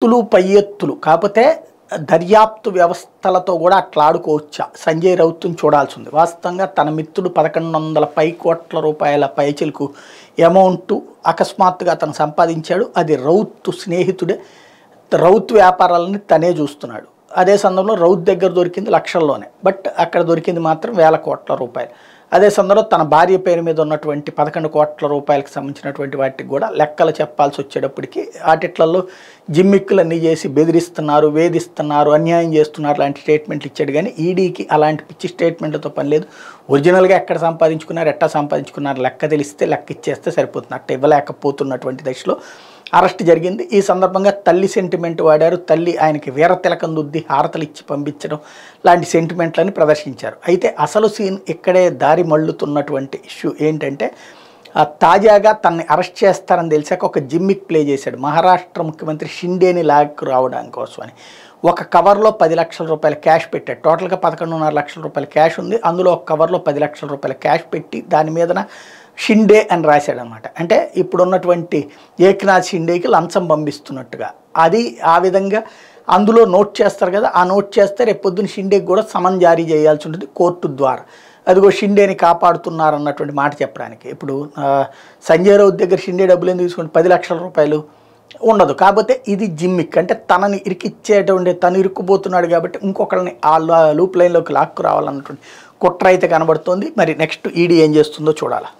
ఎత్తులు పై ఎత్తులు కాకపోతే దర్యాప్తు వ్యవస్థలతో కూడా అట్లా ఆడుకోవచ్చా సంజయ్ రౌత్ని చూడాల్సి ఉంది వాస్తవంగా తన మిత్రుడు పదకొండు వందల పై కోట్ల రూపాయల పైచలకు అమౌంట్ అకస్మాత్తుగా తను సంపాదించాడు అది రౌత్ స్నేహితుడే రౌత్ వ్యాపారాలని తనే చూస్తున్నాడు అదే సందర్భంలో రౌత్ దగ్గర దొరికింది లక్షల్లోనే బట్ అక్కడ దొరికింది మాత్రం వేల కోట్ల రూపాయలు అదే సందర్భంలో తన భార్య పేరు మీద ఉన్నటువంటి పదకొండు కోట్ల రూపాయలకు సంబంధించినటువంటి వాటికి కూడా లెక్కలు చెప్పాల్సి వచ్చేటప్పటికి ఆటిట్లలో జిమ్మిక్కులన్నీ చేసి బెదిరిస్తున్నారు వేధిస్తున్నారు అన్యాయం చేస్తున్నారు లాంటి స్టేట్మెంట్లు ఇచ్చాడు కానీ ఈడీకి అలాంటి పిచ్చి స్టేట్మెంట్లతో పని లేదు ఒరిజినల్గా ఎక్కడ సంపాదించుకున్నారు ఎట్టా సంపాదించుకున్నారు లెక్క తెలిస్తే లెక్క ఇచ్చేస్తే సరిపోతుంది అట్ట ఇవ్వలేకపోతున్నటువంటి దశలో అరెస్ట్ జరిగింది ఈ సందర్భంగా తల్లి సెంటిమెంట్ వాడారు తల్లి ఆయనకి వీర తిలకందుద్ది దుద్ది హారతలు ఇచ్చి పంపించడం లాంటి సెంటిమెంట్లని ప్రదర్శించారు అయితే అసలు సీన్ ఇక్కడే దారి మళ్ళుతున్నటువంటి ఇష్యూ ఏంటంటే తాజాగా తనని అరెస్ట్ చేస్తారని తెలిసాక ఒక జిమ్మిక్ ప్లే చేశాడు మహారాష్ట్ర ముఖ్యమంత్రి షిండేని లాక్ రావడానికి కోసం అని ఒక కవర్లో పది లక్షల రూపాయల క్యాష్ పెట్టాడు టోటల్గా పదకొండున్నర లక్షల రూపాయల క్యాష్ ఉంది అందులో ఒక కవర్లో పది లక్షల రూపాయల క్యాష్ పెట్టి దాని మీదన షిండే అని రాశాడనమాట అంటే ఇప్పుడున్నటువంటి ఏక్నాథ్ షిండేకి లంచం పంపిస్తున్నట్టుగా అది ఆ విధంగా అందులో నోట్ చేస్తారు కదా ఆ నోట్ చేస్తే రేపొద్దున షిండేకి కూడా సమన్ జారీ చేయాల్సి ఉంటుంది కోర్టు ద్వారా అదిగో షిండేని కాపాడుతున్నారన్నటువంటి మాట చెప్పడానికి ఇప్పుడు సంజయ్ రౌత్ దగ్గర షిండే డబ్బులు ఎందుకు తీసుకుంటే పది లక్షల రూపాయలు ఉండదు కాకపోతే ఇది జిమ్మిక్ అంటే తనని ఇరికిచ్చేటువంటి తను ఇరుక్కుపోతున్నాడు కాబట్టి ఇంకొకరిని ఆ లూప్ లైన్లోకి లాక్కు రావాలన్నటువంటి కుట్ర అయితే కనబడుతోంది మరి నెక్స్ట్ ఈడీ ఏం చేస్తుందో చూడాలా